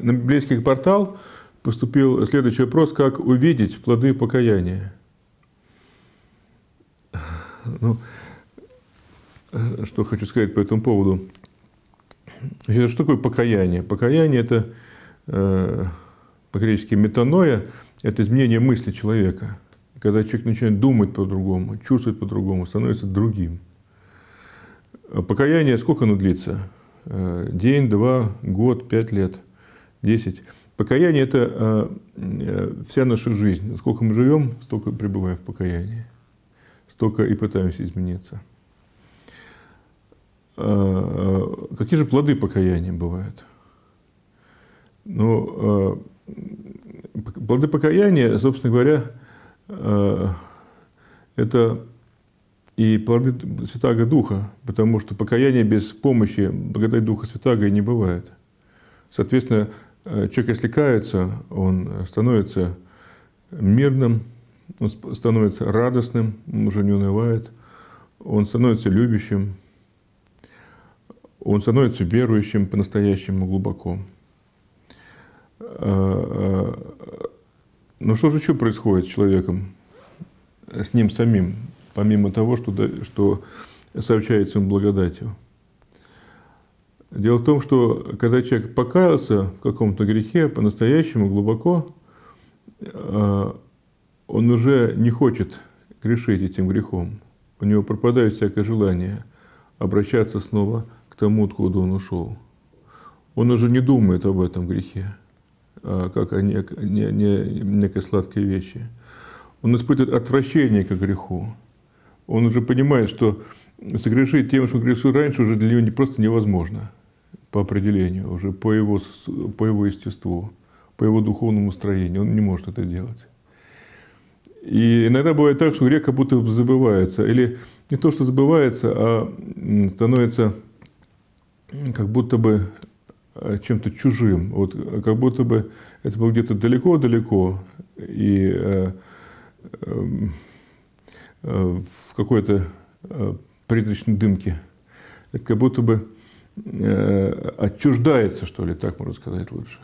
На библейский портал поступил следующий вопрос, как увидеть плоды покаяния. Ну, что хочу сказать по этому поводу. Что такое покаяние? Покаяние – это э, по-гречески метаноя, это изменение мысли человека. Когда человек начинает думать по-другому, чувствовать по-другому, становится другим. Покаяние сколько оно длится? Э, день, два, год, пять лет – 10. Покаяние – это э, э, вся наша жизнь. Сколько мы живем, столько пребываем в покаянии. Столько и пытаемся измениться. Э, какие же плоды покаяния бывают? Ну, плоды покаяния, собственно говоря, это и плоды Святаго Духа, потому что покаяние без помощи благодать Духа Святаго и не бывает. Соответственно, э, человек, если кается, он становится мирным, он становится радостным, он уже не унывает, он становится любящим, он становится верующим по-настоящему глубоко. А, а, Но ну что же еще происходит с человеком, с ним самим, помимо того, что, что сообщается ему благодатью? Дело в том, что когда человек покаялся в каком-то грехе по-настоящему, глубоко, а, он уже не хочет грешить этим грехом. У него пропадает всякое желание обращаться снова к тому, откуда он ушел. Он уже не думает об этом грехе, а, как о некой сладкой вещи. Он испытывает отвращение к греху. Он уже понимает, что согрешить тем, что грешил раньше, уже для него не, просто невозможно по определению, уже по его, по его естеству, по его духовному строению. Он не может это делать. И иногда бывает так, что грех как будто забывается. Или не то, что забывается, а становится как будто бы э, чем-то чужим. Вот э, как будто бы это было где-то далеко-далеко. И э, эм, э, в какой-то э, призрачной дымке. Это как будто бы Э, отчуждается, что ли, так можно сказать лучше.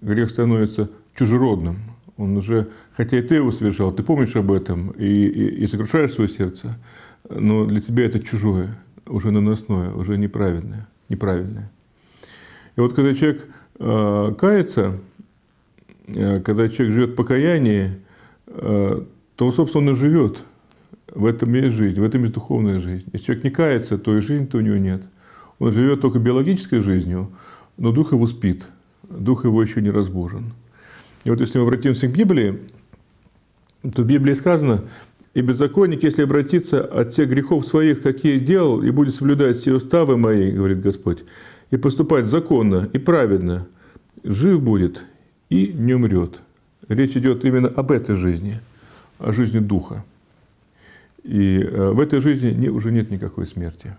Грех становится чужеродным. Он уже, хотя и ты его совершал, ты помнишь об этом и, и, и сокрушаешь свое сердце, но для тебя это чужое, уже наносное, уже неправильное. неправильное. И вот когда человек э, кается, э, когда человек живет в покаянии, э, то, собственно, он и живет. В этом есть жизнь, в этом есть духовная жизнь. Если человек не кается, то и жизни-то у него нет – он живет только биологической жизнью, но дух его спит, дух его еще не разбужен. И вот если мы обратимся к Библии, то в Библии сказано, «И беззаконник, если обратиться от тех грехов своих, какие делал, и будет соблюдать все уставы мои, — говорит Господь, — и поступать законно и праведно, жив будет и не умрет». Речь идет именно об этой жизни, о жизни Духа. И э, в этой жизни уже нет никакой смерти.